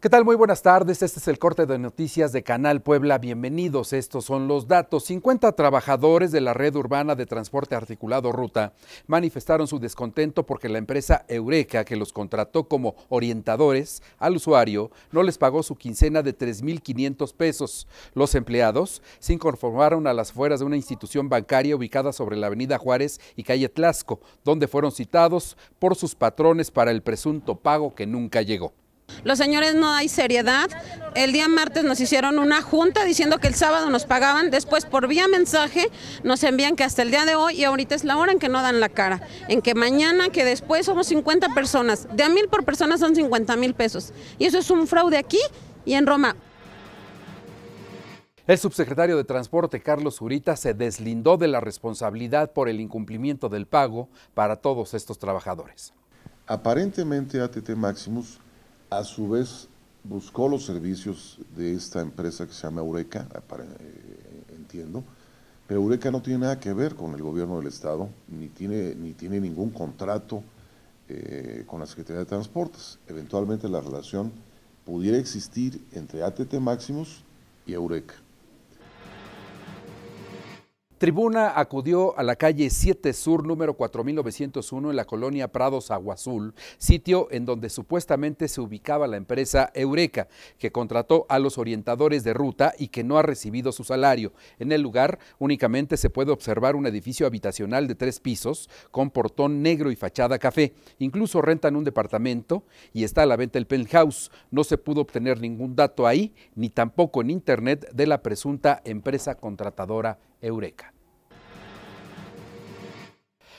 ¿Qué tal? Muy buenas tardes. Este es el corte de noticias de Canal Puebla. Bienvenidos. Estos son los datos. 50 trabajadores de la red urbana de transporte articulado Ruta manifestaron su descontento porque la empresa Eureka, que los contrató como orientadores al usuario, no les pagó su quincena de 3.500 pesos. Los empleados se inconformaron a las fueras de una institución bancaria ubicada sobre la avenida Juárez y calle Tlasco, donde fueron citados por sus patrones para el presunto pago que nunca llegó los señores no hay seriedad. El día martes nos hicieron una junta diciendo que el sábado nos pagaban, después por vía mensaje nos envían que hasta el día de hoy y ahorita es la hora en que no dan la cara, en que mañana, que después somos 50 personas, de a mil por persona son 50 mil pesos. Y eso es un fraude aquí y en Roma. El subsecretario de Transporte Carlos Urita, se deslindó de la responsabilidad por el incumplimiento del pago para todos estos trabajadores. Aparentemente ATT Maximus a su vez buscó los servicios de esta empresa que se llama Eureka, eh, eh, entiendo, pero Eureka no tiene nada que ver con el gobierno del Estado, ni tiene, ni tiene ningún contrato eh, con la Secretaría de Transportes. Eventualmente la relación pudiera existir entre ATT Máximos y Eureka. Tribuna acudió a la calle 7 Sur número 4901 en la colonia Prados Aguazul, sitio en donde supuestamente se ubicaba la empresa Eureka, que contrató a los orientadores de ruta y que no ha recibido su salario. En el lugar únicamente se puede observar un edificio habitacional de tres pisos con portón negro y fachada café. Incluso rentan un departamento y está a la venta el penthouse. No se pudo obtener ningún dato ahí ni tampoco en internet de la presunta empresa contratadora Eureka.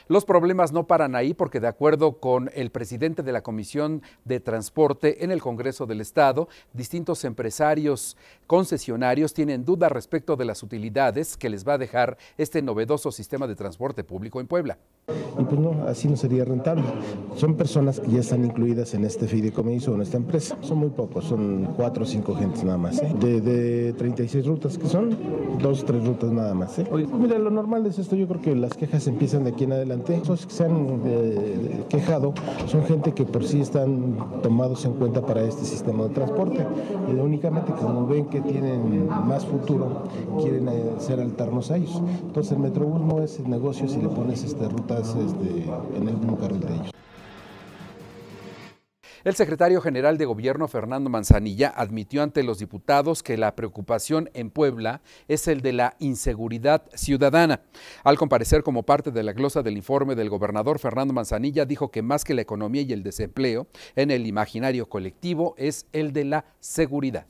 Los problemas no paran ahí porque de acuerdo con el presidente de la Comisión de Transporte en el Congreso del Estado, distintos empresarios concesionarios tienen dudas respecto de las utilidades que les va a dejar este novedoso sistema de transporte público en Puebla y pues no, así no sería rentable. Son personas que ya están incluidas en este fideicomiso o en esta empresa. Son muy pocos, son cuatro o cinco gentes nada más. ¿eh? De, 36 rutas que son, dos o tres rutas nada más. ¿eh? mira, lo normal es esto, yo creo que las quejas empiezan de aquí en adelante. los que se han eh, quejado son gente que por sí están tomados en cuenta para este sistema de transporte. Y únicamente como ven que tienen más futuro, quieren hacer alternos a ellos. Entonces el Metrobús no es negocio si le pones esta ruta este, en el El secretario general de gobierno Fernando Manzanilla admitió ante los diputados que la preocupación en Puebla es el de la inseguridad ciudadana. Al comparecer como parte de la glosa del informe del gobernador Fernando Manzanilla dijo que más que la economía y el desempleo, en el imaginario colectivo es el de la seguridad.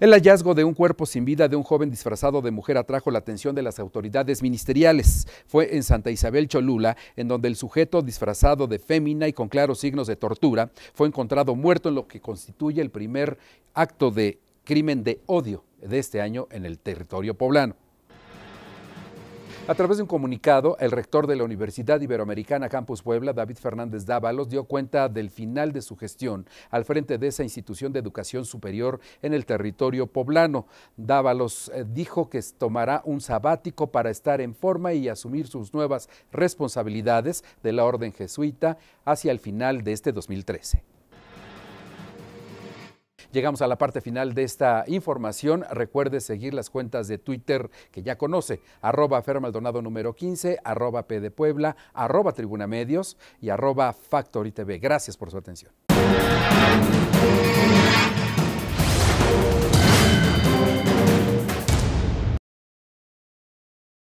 El hallazgo de un cuerpo sin vida de un joven disfrazado de mujer atrajo la atención de las autoridades ministeriales. Fue en Santa Isabel Cholula, en donde el sujeto disfrazado de fémina y con claros signos de tortura fue encontrado muerto en lo que constituye el primer acto de crimen de odio de este año en el territorio poblano. A través de un comunicado, el rector de la Universidad Iberoamericana Campus Puebla, David Fernández Dávalos, dio cuenta del final de su gestión al frente de esa institución de educación superior en el territorio poblano. Dávalos eh, dijo que tomará un sabático para estar en forma y asumir sus nuevas responsabilidades de la orden jesuita hacia el final de este 2013. Llegamos a la parte final de esta información. Recuerde seguir las cuentas de Twitter que ya conoce, arroba Fermaldonado número 15, arroba P Puebla, arroba Tribuna Medios y arroba Factory TV. Gracias por su atención.